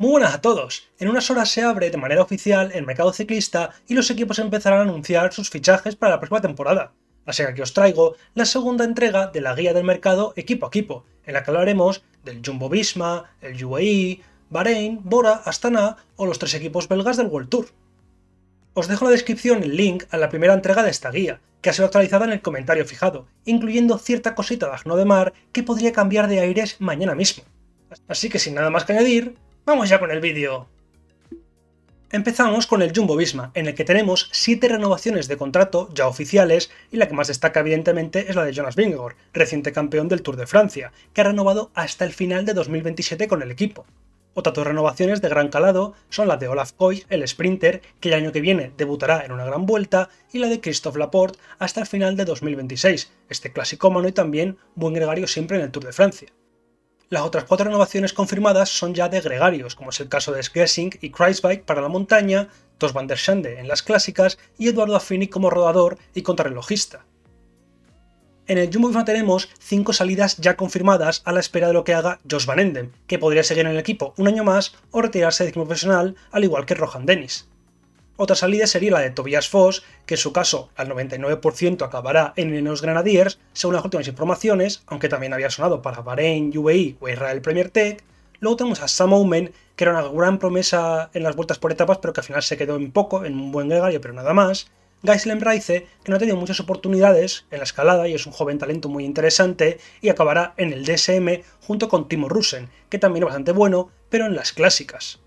Muy buenas a todos. En unas horas se abre de manera oficial el mercado ciclista y los equipos empezarán a anunciar sus fichajes para la próxima temporada. Así que aquí os traigo la segunda entrega de la guía del mercado equipo a equipo, en la que hablaremos del Jumbo Visma, el UAE, Bahrein, Bora, Astana o los tres equipos belgas del World Tour. Os dejo en la descripción el link a la primera entrega de esta guía, que ha sido actualizada en el comentario fijado, incluyendo cierta cosita de Agno de Mar que podría cambiar de aires mañana mismo. Así que sin nada más que añadir, Vamos ya con el vídeo. Empezamos con el Jumbo Visma, en el que tenemos 7 renovaciones de contrato ya oficiales y la que más destaca evidentemente es la de Jonas Vingegaard, reciente campeón del Tour de Francia, que ha renovado hasta el final de 2027 con el equipo. Otras dos renovaciones de gran calado son la de Olaf Coy, el sprinter, que el año que viene debutará en una gran vuelta, y la de Christophe Laporte hasta el final de 2026, este clásico mano y también buen gregario siempre en el Tour de Francia. Las otras cuatro renovaciones confirmadas son ya de gregarios, como es el caso de Schlesing y Kreisbike para la montaña, Tos van der Schande en las clásicas y Eduardo Affini como rodador y contrarrelojista. En el Jumbo Visma tenemos cinco salidas ya confirmadas a la espera de lo que haga Jos Van Endem, que podría seguir en el equipo un año más o retirarse de equipo profesional, al igual que Rohan Dennis. Otra salida sería la de Tobias Foss, que en su caso al 99% acabará en los Grenadiers, según las últimas informaciones, aunque también había sonado para Bahrein, UAE o Israel Premier Tech. Luego tenemos a Sam Omen, que era una gran promesa en las vueltas por etapas, pero que al final se quedó en poco, en un buen gregario, pero nada más. Geisel Reize, que no ha tenido muchas oportunidades en la escalada y es un joven talento muy interesante, y acabará en el DSM junto con Timo Rusen, que también es bastante bueno, pero en las clásicas.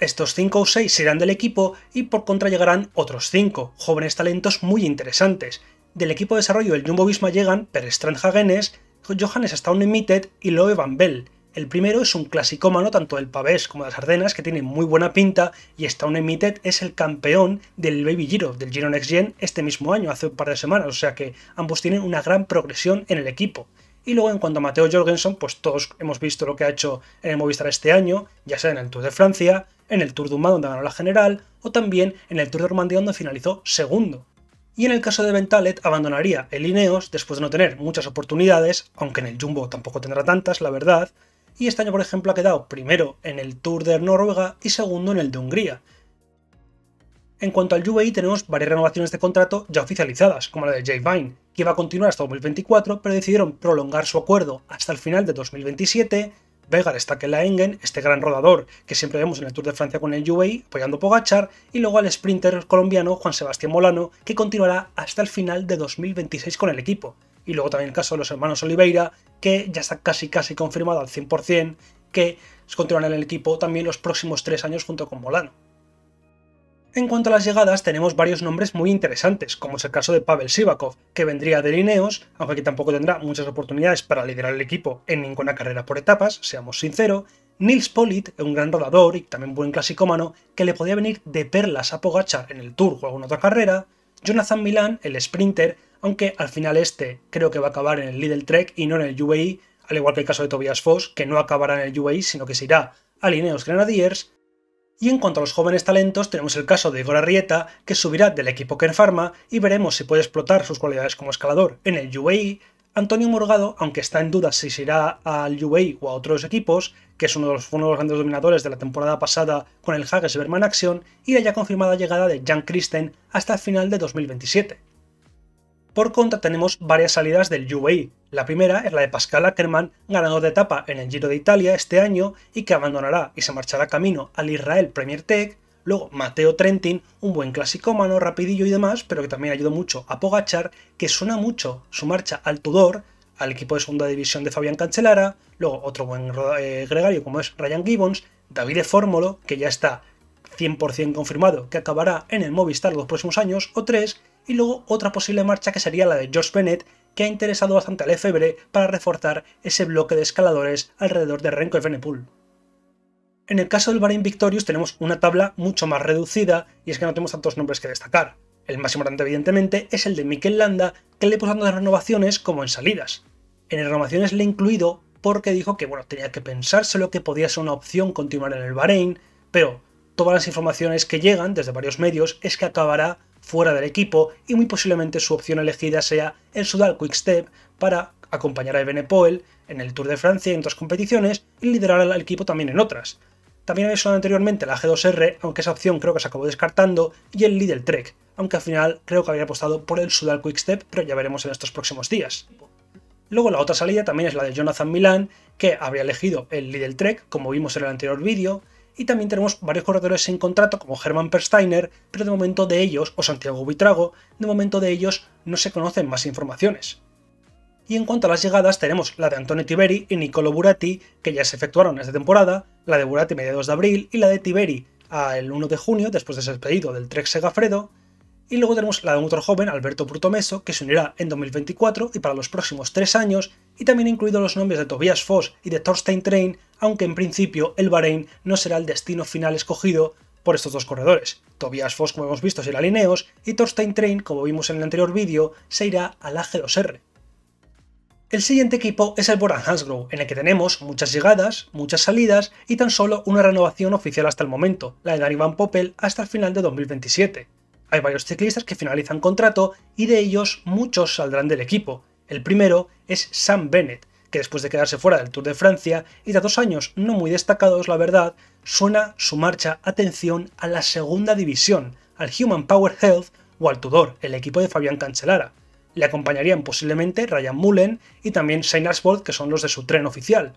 Estos 5 o 6 serán del equipo y por contra llegarán otros 5, jóvenes talentos muy interesantes. Del equipo de desarrollo del Jumbo Visma llegan Per Strandhagenes, Johannes un Limited y Loe Van Bell. El primero es un clasicómano tanto del Pavés como de las Ardenas que tiene muy buena pinta y un es el campeón del Baby Giro, del Giro Next Gen, este mismo año, hace un par de semanas, o sea que ambos tienen una gran progresión en el equipo. Y luego en cuanto a Mateo Jorgensen, pues todos hemos visto lo que ha hecho en el Movistar este año, ya sea en el Tour de Francia, en el Tour de Human donde ganó la general, o también en el Tour de Romandía, donde finalizó segundo. Y en el caso de Ventalet abandonaría el Ineos después de no tener muchas oportunidades, aunque en el Jumbo tampoco tendrá tantas, la verdad, y este año por ejemplo ha quedado primero en el Tour de Noruega y segundo en el de Hungría. En cuanto al JVI tenemos varias renovaciones de contrato ya oficializadas, como la de Jay Vine, que iba a continuar hasta 2024, pero decidieron prolongar su acuerdo hasta el final de 2027, Vegar está que Engen este gran rodador que siempre vemos en el Tour de Francia con el UAE, apoyando Pogachar, y luego al sprinter colombiano Juan Sebastián Molano, que continuará hasta el final de 2026 con el equipo. Y luego también el caso de los hermanos Oliveira, que ya está casi casi confirmado al 100% que continuarán en el equipo también los próximos tres años junto con Molano. En cuanto a las llegadas, tenemos varios nombres muy interesantes, como es el caso de Pavel Sivakov, que vendría de Lineos, aunque aquí tampoco tendrá muchas oportunidades para liderar el equipo en ninguna carrera por etapas, seamos sinceros, Nils Polit, un gran rodador y también buen clasicómano, que le podía venir de perlas a Pogachar en el Tour o alguna otra carrera, Jonathan Milan, el sprinter, aunque al final este creo que va a acabar en el Lidl Trek y no en el UAE, al igual que el caso de Tobias Foss, que no acabará en el UAE, sino que se irá a Lineos Grenadiers, y en cuanto a los jóvenes talentos, tenemos el caso de Igor Arrieta, que subirá del equipo Ken Pharma y veremos si puede explotar sus cualidades como escalador en el UAE. Antonio Morgado, aunque está en duda si se irá al UAE o a otros equipos, que es uno de, los, grandes dominadores de la temporada pasada con el Hages Berman Action, y la ya confirmada llegada de Jan Christen hasta el final de 2027. Por contra, tenemos varias salidas del UAE. La primera es la de Pascal Ackermann, ganador de etapa en el Giro de Italia este año y que abandonará y se marchará camino al Israel Premier Tech. Luego Mateo Trentin, un buen clasicómano, rapidillo y demás, pero que también ayudó mucho a Pogachar, que suena mucho su marcha al Tudor, al equipo de segunda división de Fabián Cancelara. Luego otro buen eh, gregario como es Ryan Gibbons, David Fórmolo, que ya está 100% confirmado que acabará en el Movistar los próximos años, o tres, y luego otra posible marcha que sería la de George Bennett, que ha interesado bastante al Efebre para reforzar ese bloque de escaladores alrededor de Renko y Venepool. En el caso del Bahrain Victorious tenemos una tabla mucho más reducida y es que no tenemos tantos nombres que destacar. El más importante evidentemente es el de Mikel Landa, que le puesto tanto en renovaciones como en salidas. En renovaciones le he incluido porque dijo que bueno, tenía que pensárselo, que podía ser una opción continuar en el Bahrein, pero todas las informaciones que llegan desde varios medios es que acabará fuera del equipo y muy posiblemente su opción elegida sea el Sudal step para acompañar a Poel en el Tour de Francia y en otras competiciones y liderar al equipo también en otras. También había sonado anteriormente la G2R, aunque esa opción creo que se acabó descartando, y el Lidl Trek, aunque al final creo que había apostado por el Sudal step pero ya veremos en estos próximos días. Luego la otra salida también es la de Jonathan Milan, que habría elegido el Lidl Trek, como vimos en el anterior vídeo, y también tenemos varios corredores en contrato como Germán Persteiner, pero de momento de ellos, o Santiago Buitrago, de momento de ellos no se conocen más informaciones. Y en cuanto a las llegadas, tenemos la de Antonio Tiberi y Nicolo Buratti, que ya se efectuaron esta temporada, la de Buratti mediados de abril y la de Tiberi al 1 de junio, después de ser pedido del Trek Segafredo, y luego tenemos la de un otro joven, Alberto Brutomeso, que se unirá en 2024 y para los próximos tres años, y también incluidos los nombres de Tobias Foss y de Thorstein Train, aunque en principio el Bahrein no será el destino final escogido por estos dos corredores. Tobias Foss, como hemos visto, se irá a y Thorstein Train, como vimos en el anterior vídeo, se irá al AG2R. El siguiente equipo es el Boran Hansgrohe, en el que tenemos muchas llegadas, muchas salidas y tan solo una renovación oficial hasta el momento, la de Dani Van hasta el final de 2027. Hay varios ciclistas que finalizan contrato y de ellos muchos saldrán del equipo. El primero es Sam Bennett, que después de quedarse fuera del Tour de Francia y de dos años no muy destacados, la verdad, suena su marcha atención a la segunda división, al Human Power Health o al Tudor, el equipo de Fabián Cancelara. Le acompañarían posiblemente Ryan Mullen y también Shane que son los de su tren oficial.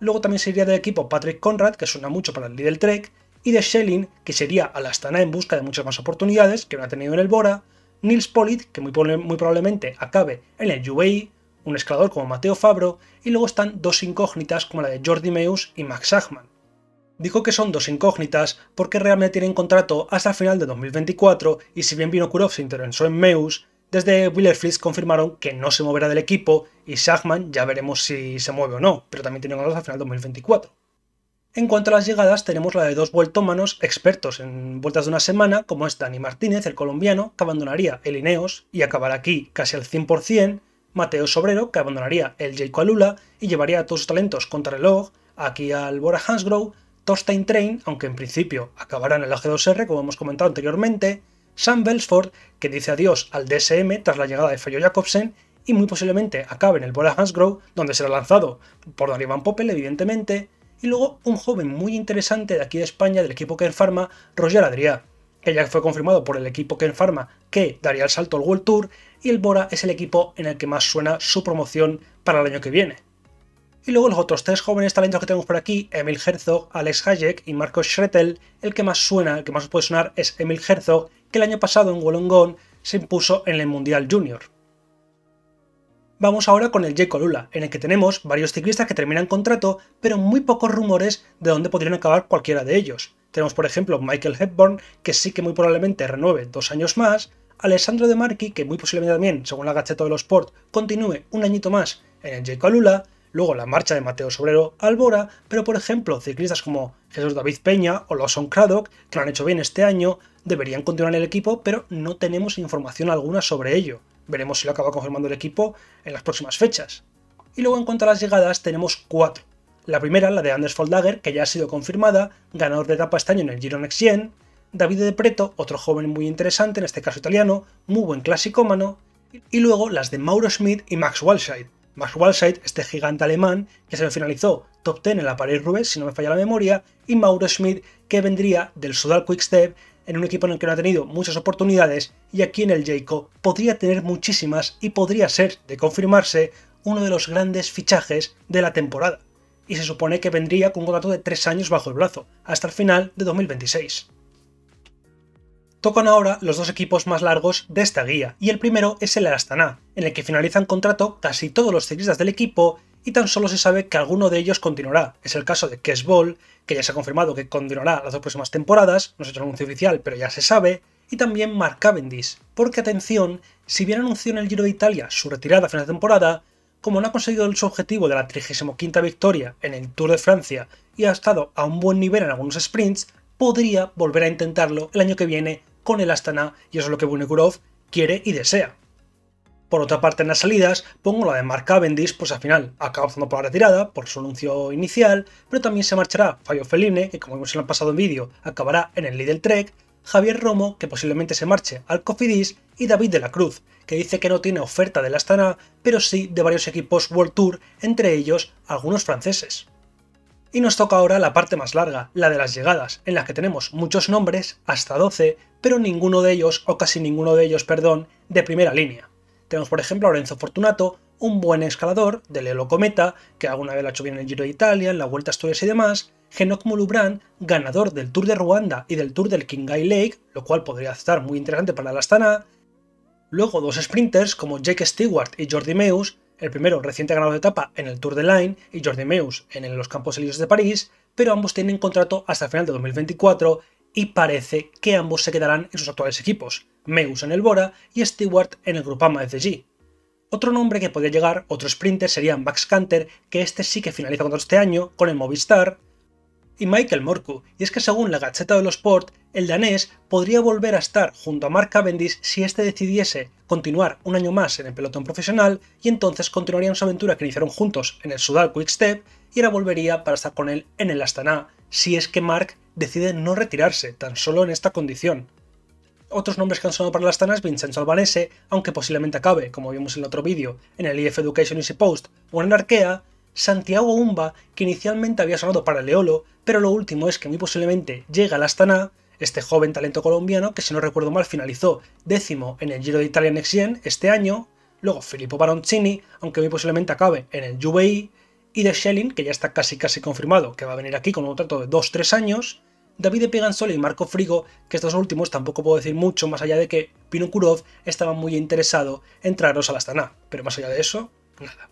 Luego también sería del equipo Patrick Conrad, que suena mucho para el Lidl Trek, y de Schelling, que sería a la Astana en busca de muchas más oportunidades que no ha tenido en el Bora, Nils Polit, que muy, muy probablemente acabe en el UAE, un escalador como Mateo Fabro, y luego están dos incógnitas como la de Jordi Meus y Max Sachman. Dijo que son dos incógnitas porque realmente tienen contrato hasta el final de 2024 y si bien Vino Kurov se interesó en Meus, desde Willerflitz confirmaron que no se moverá del equipo y Sagman ya veremos si se mueve o no, pero también tiene contrato hasta final de 2024. En cuanto a las llegadas, tenemos la de dos vueltómanos expertos en vueltas de una semana, como es Dani Martínez, el colombiano, que abandonaría el Ineos y acabará aquí casi al 100%, Mateo Sobrero, que abandonaría el Jayco Lula y llevaría todos sus talentos contra reloj aquí al Bora Hansgrohe, Thorstein Train, aunque en principio acabará en el AG2R, como hemos comentado anteriormente, Sam Belsford, que dice adiós al DSM tras la llegada de Feyo Jacobsen y muy posiblemente acabe en el Bora Hansgrohe, donde será lanzado por Darío Van Poppel, evidentemente, y luego un joven muy interesante de aquí de España, del equipo Ken Pharma, Roger Adrià, que ya fue confirmado por el equipo Ken Pharma que daría el salto al World Tour y el Bora es el equipo en el que más suena su promoción para el año que viene. Y luego los otros tres jóvenes talentos que tenemos por aquí, Emil Herzog, Alex Hayek y Marcos Schretel, el que más suena, el que más puede sonar es Emil Herzog, que el año pasado en Wollongong se impuso en el Mundial Junior. Vamos ahora con el J. Colula, en el que tenemos varios ciclistas que terminan contrato, pero muy pocos rumores de dónde podrían acabar cualquiera de ellos. Tenemos por ejemplo Michael Hepburn, que sí que muy probablemente renueve dos años más, Alessandro De Marchi, que muy posiblemente también, según la gacheta de los Sport, continúe un añito más en el J. Alula, luego la marcha de Mateo Sobrero al Bora, pero por ejemplo, ciclistas como Jesús David Peña o Lawson Craddock, que lo han hecho bien este año, deberían continuar en el equipo, pero no tenemos información alguna sobre ello. Veremos si lo acaba confirmando el equipo en las próximas fechas. Y luego en cuanto a las llegadas, tenemos cuatro. La primera, la de Anders Foldager, que ya ha sido confirmada, ganador de etapa este año en el Giro Next Gen, David de Preto, otro joven muy interesante, en este caso italiano, muy buen clasicómano, y luego las de Mauro Schmidt y Max Walshide. Max Walscheid, este gigante alemán, que se finalizó top 10 en la pared roubaix si no me falla la memoria, y Mauro Schmidt, que vendría del Sudal Quickstep, en un equipo en el que no ha tenido muchas oportunidades, y aquí en el Jayco podría tener muchísimas y podría ser, de confirmarse, uno de los grandes fichajes de la temporada. Y se supone que vendría con un contrato de 3 años bajo el brazo, hasta el final de 2026. Tocan ahora los dos equipos más largos de esta guía, y el primero es el Astana, en el que finalizan contrato casi todos los ciclistas del equipo y tan solo se sabe que alguno de ellos continuará. Es el caso de Kesbol, que ya se ha confirmado que continuará las dos próximas temporadas, no se ha hecho anuncio oficial, pero ya se sabe, y también Mark Cavendish, porque atención, si bien anunció en el Giro de Italia su retirada a final de temporada, como no ha conseguido su objetivo de la 35 victoria en el Tour de Francia y ha estado a un buen nivel en algunos sprints, podría volver a intentarlo el año que viene con el Astana y eso es lo que bunikurov quiere y desea. Por otra parte, en las salidas, pongo la de Mark Cavendish, pues al final acaba por la retirada, por su anuncio inicial, pero también se marchará Fabio Feline, que como vimos en el pasado vídeo, acabará en el Lidl Trek, Javier Romo, que posiblemente se marche al Cofidis, y David de la Cruz, que dice que no tiene oferta del Astana, pero sí de varios equipos World Tour, entre ellos algunos franceses. Y nos toca ahora la parte más larga, la de las llegadas, en la que tenemos muchos nombres, hasta 12, pero ninguno de ellos, o casi ninguno de ellos, perdón, de primera línea. Tenemos por ejemplo a Lorenzo Fortunato, un buen escalador de Lelo Cometa, que alguna vez lo ha hecho bien en el Giro de Italia, en la Vuelta a Asturias y demás, Genoc Moulubran, ganador del Tour de Ruanda y del Tour del Kingai Lake, lo cual podría estar muy interesante para la Astana, luego dos sprinters como Jake Stewart y Jordi Meus, el primero reciente ganador de etapa en el Tour de Line y Jordi Meus en los Campos Elíseos de París, pero ambos tienen contrato hasta el final de 2024 y parece que ambos se quedarán en sus actuales equipos, Meus en el Bora y Stewart en el Grupama FG. Otro nombre que podría llegar, otro sprinter, sería Max Canter, que este sí que finaliza contra este año con el Movistar, y Michael Morku, y es que según la Gacheta de los Sport, el danés podría volver a estar junto a Mark Cavendish si éste decidiese continuar un año más en el pelotón profesional y entonces continuarían su aventura que iniciaron juntos en el Sudal Quick Step y ahora volvería para estar con él en el Astana, si es que Mark decide no retirarse tan solo en esta condición. Otros nombres que han sonado para el Astana es Vincenzo Albanese, aunque posiblemente acabe, como vimos en el otro vídeo, en el IF Education Easy Post o en Arkea, Santiago Umba, que inicialmente había sonado para Leolo, pero lo último es que muy posiblemente llega la Astana, este joven talento colombiano que si no recuerdo mal finalizó décimo en el Giro de Italia Next Gen este año, luego Filippo Baroncini, aunque muy posiblemente acabe en el UBI, y de Schelling, que ya está casi casi confirmado que va a venir aquí con un contrato de 2-3 años, David Pegansole y Marco Frigo, que estos últimos tampoco puedo decir mucho más allá de que Pino Kurov estaba muy interesado en traeros a la Astana, pero más allá de eso, nada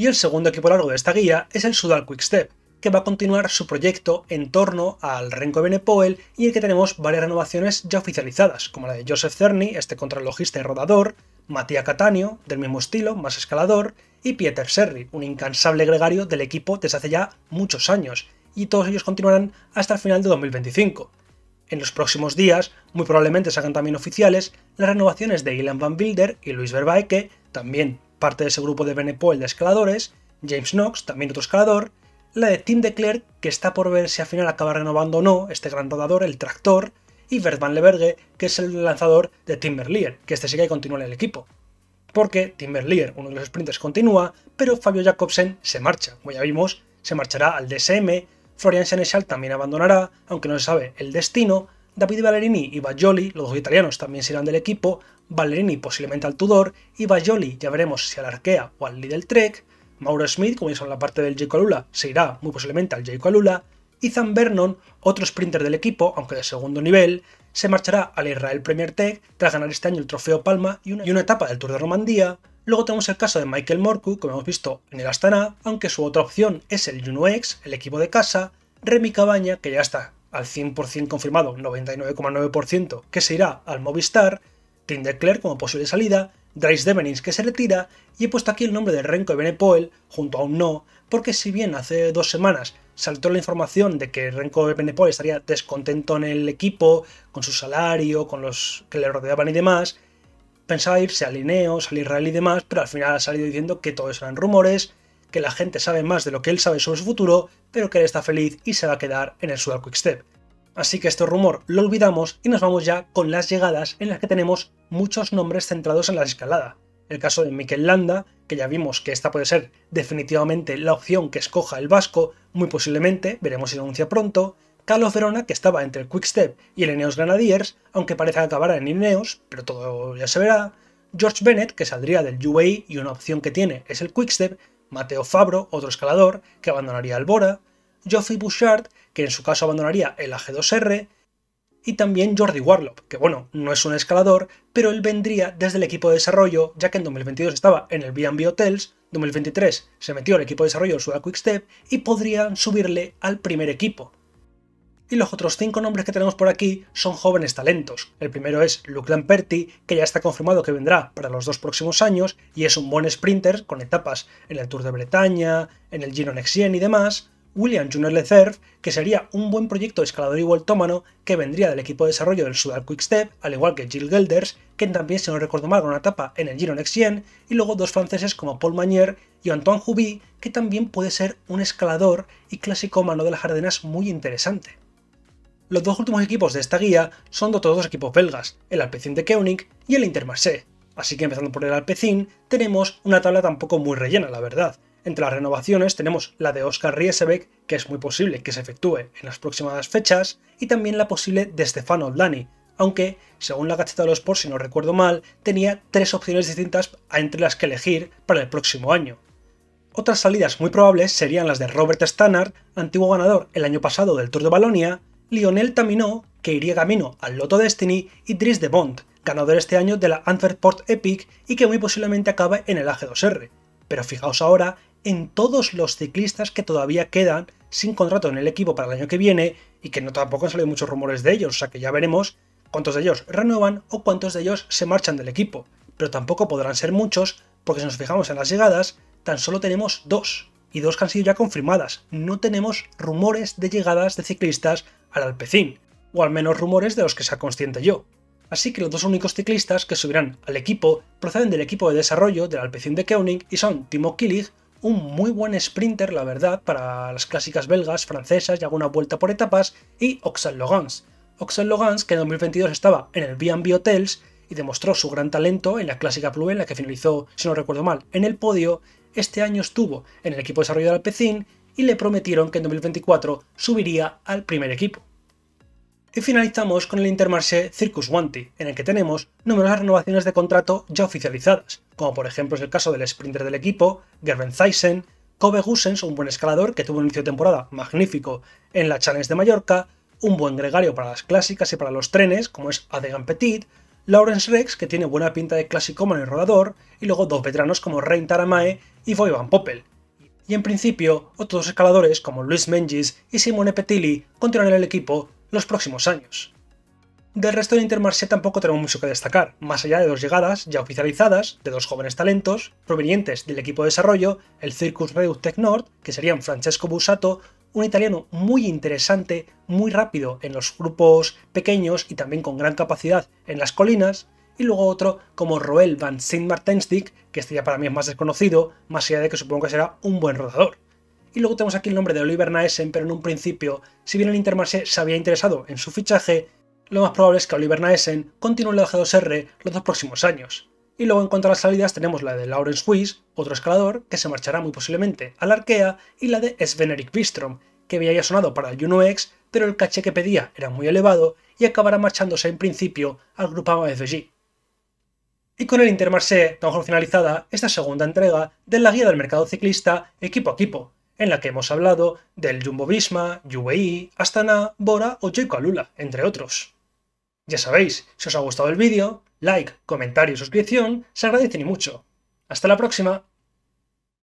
y el segundo equipo largo de esta guía es el Sudal Quickstep, que va a continuar su proyecto en torno al Renko Benepoel y en que tenemos varias renovaciones ya oficializadas, como la de Joseph Cerny, este contralogista y rodador, Matías Catanio, del mismo estilo, más escalador, y Pieter Serri, un incansable gregario del equipo desde hace ya muchos años, y todos ellos continuarán hasta el final de 2025. En los próximos días, muy probablemente salgan también oficiales las renovaciones de Ilan Van Wilder y Luis Verbaeke, también Parte de ese grupo de Benepoel de escaladores, James Knox, también otro escalador, la de Tim DeClerc, que está por ver si al final acaba renovando o no este gran rodador, el tractor, y Bert Van Leverge, que es el lanzador de Tim que este sigue y continúa en el equipo. Porque Tim uno de los sprinters, continúa, pero Fabio Jacobsen se marcha. Como ya vimos, se marchará al DSM, Florian Senechal también abandonará, aunque no se sabe el destino, David Valerini y Bajoli, los dos italianos, también se del equipo, Valerini posiblemente al Tudor y ya veremos si al Arkea o al Lidl Trek, Mauro Smith, como hizo en la parte del Jayco Lula se irá muy posiblemente al Jayco Alula, y Zan Vernon, otro sprinter del equipo, aunque de segundo nivel, se marchará al Israel Premier Tech tras ganar este año el Trofeo Palma y una, etapa del Tour de Romandía. Luego tenemos el caso de Michael Morku, como hemos visto en el Astana, aunque su otra opción es el Juno X, el equipo de casa, Remy Cabaña, que ya está al 100% confirmado, 99,9%, que se irá al Movistar, Declare como posible salida, Dries Devenins que se retira, y he puesto aquí el nombre de Renko Ebenepoel junto a un no, porque si bien hace dos semanas saltó la información de que Renko Ebenepoel estaría descontento en el equipo, con su salario, con los que le rodeaban y demás, pensaba irse al salir al Israel y demás, pero al final ha salido diciendo que todos eran rumores, que la gente sabe más de lo que él sabe sobre su futuro, pero que él está feliz y se va a quedar en el Sudal Quickstep. Así que este rumor lo olvidamos y nos vamos ya con las llegadas en las que tenemos muchos nombres centrados en la escalada. El caso de Mikel Landa, que ya vimos que esta puede ser definitivamente la opción que escoja el vasco, muy posiblemente, veremos si lo anuncia pronto. Carlos Verona, que estaba entre el Quickstep y el Ineos Granadiers, aunque parece acabar en Ineos, pero todo ya se verá. George Bennett, que saldría del UAE y una opción que tiene es el Quickstep. Mateo Fabro, otro escalador, que abandonaría el Bora. Geoffrey Bouchard, que en su caso abandonaría el AG2R, y también Jordi Warlop, que bueno, no es un escalador, pero él vendría desde el equipo de desarrollo, ya que en 2022 estaba en el B&B Hotels, 2023 se metió el equipo de desarrollo en su Quickstep y podrían subirle al primer equipo. Y los otros cinco nombres que tenemos por aquí son jóvenes talentos. El primero es Luke Lamperti, que ya está confirmado que vendrá para los dos próximos años y es un buen sprinter con etapas en el Tour de Bretaña, en el Giro Next Gen y demás, William Junior Lecerf, que sería un buen proyecto escalador y vueltómano que vendría del equipo de desarrollo del Sudal Quickstep, al igual que Jill Gelders, que también se nos recordó mal con una etapa en el Giro Next Gen, y luego dos franceses como Paul Magnier y Antoine Juby, que también puede ser un escalador y clásico mano de las jardinas muy interesante. Los dos últimos equipos de esta guía son de todos los equipos belgas, el Alpecin de Keunig y el Intermarché, así que empezando por el Alpecin tenemos una tabla tampoco muy rellena, la verdad, entre las renovaciones tenemos la de Oscar Riesebeck, que es muy posible que se efectúe en las próximas fechas, y también la posible de Stefano Dani, aunque, según la Gaceta de los Sports, si no recuerdo mal, tenía tres opciones distintas entre las que elegir para el próximo año. Otras salidas muy probables serían las de Robert Stannard, antiguo ganador el año pasado del Tour de Balonia, Lionel Tamino, que iría camino al Lotto Destiny, y Dries de Bond, ganador este año de la Antwerp Port Epic y que muy posiblemente acabe en el AG2R. Pero fijaos ahora en todos los ciclistas que todavía quedan sin contrato en el equipo para el año que viene y que no tampoco han salido muchos rumores de ellos, o sea que ya veremos cuántos de ellos renuevan o cuántos de ellos se marchan del equipo. Pero tampoco podrán ser muchos, porque si nos fijamos en las llegadas, tan solo tenemos dos, y dos que han sido ya confirmadas. No tenemos rumores de llegadas de ciclistas al Alpecín, o al menos rumores de los que sea consciente yo. Así que los dos únicos ciclistas que subirán al equipo proceden del equipo de desarrollo del Alpecín de Koenig y son Timo Killig un muy buen sprinter, la verdad, para las clásicas belgas, francesas y alguna vuelta por etapas, y Oxel Logans. Oxel Logans, que en 2022 estaba en el B&B Hotels y demostró su gran talento en la clásica club, en la que finalizó, si no recuerdo mal, en el podio, este año estuvo en el equipo desarrollado Alpecin y le prometieron que en 2024 subiría al primer equipo. Y finalizamos con el Intermarché Circus Wanty, en el que tenemos numerosas renovaciones de contrato ya oficializadas, como por ejemplo es el caso del sprinter del equipo, Gerben Thyssen, Kobe Gusens, un buen escalador que tuvo un inicio de temporada magnífico en la Challenge de Mallorca, un buen gregario para las clásicas y para los trenes, como es Adegan Petit, Lawrence Rex, que tiene buena pinta de clásico en el rodador, y luego dos veteranos como Rein Taramae y Voivan Poppel. Y en principio, otros escaladores como Luis Mengis y Simone Petilli continuarán en el equipo los próximos años. Del resto de Intermarché tampoco tenemos mucho que destacar, más allá de dos llegadas ya oficializadas de dos jóvenes talentos provenientes del equipo de desarrollo, el Circus Reduc Tech Nord, que serían Francesco Busato, un italiano muy interesante, muy rápido en los grupos pequeños y también con gran capacidad en las colinas, y luego otro como Roel van Sint Martensdijk, que este ya para mí es más desconocido, más allá de que supongo que será un buen rodador. Y luego tenemos aquí el nombre de Oliver Naesen, pero en un principio, si bien el Intermarché se había interesado en su fichaje, lo más probable es que Oliver Naesen continúe en la G2R los dos próximos años. Y luego en cuanto a las salidas tenemos la de Lawrence Huiz, otro escalador, que se marchará muy posiblemente a la Arkea, y la de Sven Erik Bistrom, que había ya sonado para el Juno X, pero el caché que pedía era muy elevado y acabará marchándose en principio al Grupama FG. Y con el Intermarché, tan finalizada esta segunda entrega de la guía del mercado ciclista equipo a equipo, en la que hemos hablado del Jumbo bisma, UAE, Astana, Bora o Jayco Alula, entre otros. Ya sabéis, si os ha gustado el vídeo, like, comentario y suscripción se agradecen y mucho. ¡Hasta la próxima!